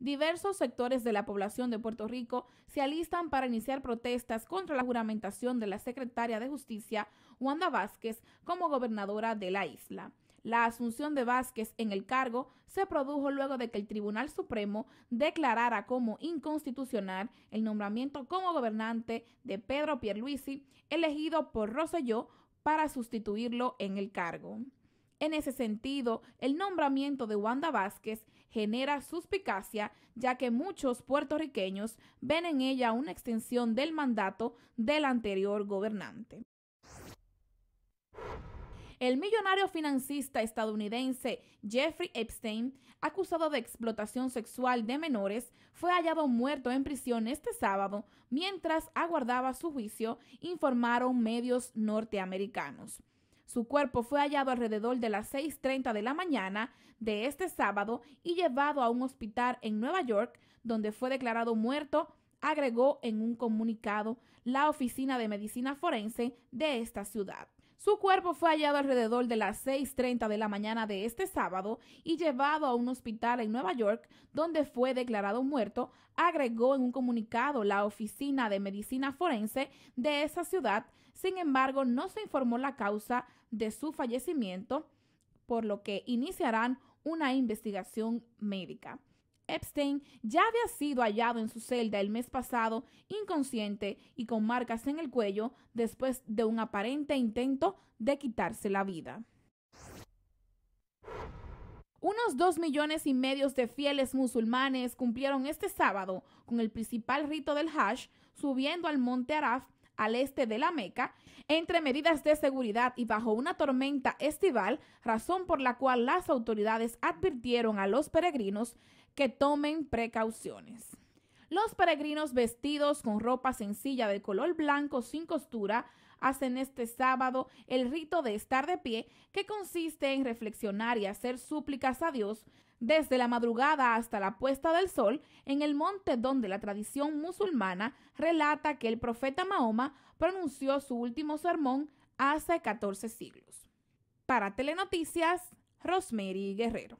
Diversos sectores de la población de Puerto Rico se alistan para iniciar protestas contra la juramentación de la secretaria de Justicia, Wanda Vázquez, como gobernadora de la isla. La asunción de Vázquez en el cargo se produjo luego de que el Tribunal Supremo declarara como inconstitucional el nombramiento como gobernante de Pedro Pierluisi, elegido por Roselló, para sustituirlo en el cargo. En ese sentido, el nombramiento de Wanda Vázquez genera suspicacia, ya que muchos puertorriqueños ven en ella una extensión del mandato del anterior gobernante. El millonario financista estadounidense Jeffrey Epstein, acusado de explotación sexual de menores, fue hallado muerto en prisión este sábado mientras aguardaba su juicio, informaron medios norteamericanos. Su cuerpo fue hallado alrededor de las 6.30 de la mañana de este sábado y llevado a un hospital en Nueva York, donde fue declarado muerto, agregó en un comunicado la Oficina de Medicina Forense de esta ciudad. Su cuerpo fue hallado alrededor de las 6.30 de la mañana de este sábado y llevado a un hospital en Nueva York, donde fue declarado muerto, agregó en un comunicado la Oficina de Medicina Forense de esa ciudad. Sin embargo, no se informó la causa de su fallecimiento, por lo que iniciarán una investigación médica. Epstein ya había sido hallado en su celda el mes pasado, inconsciente y con marcas en el cuello, después de un aparente intento de quitarse la vida. Unos dos millones y medio de fieles musulmanes cumplieron este sábado con el principal rito del Hajj, subiendo al monte Araf al este de la Meca, entre medidas de seguridad y bajo una tormenta estival, razón por la cual las autoridades advirtieron a los peregrinos que tomen precauciones. Los peregrinos vestidos con ropa sencilla de color blanco sin costura hacen este sábado el rito de estar de pie, que consiste en reflexionar y hacer súplicas a Dios desde la madrugada hasta la puesta del sol en el monte donde la tradición musulmana relata que el profeta Mahoma pronunció su último sermón hace 14 siglos. Para Telenoticias, Rosemary Guerrero.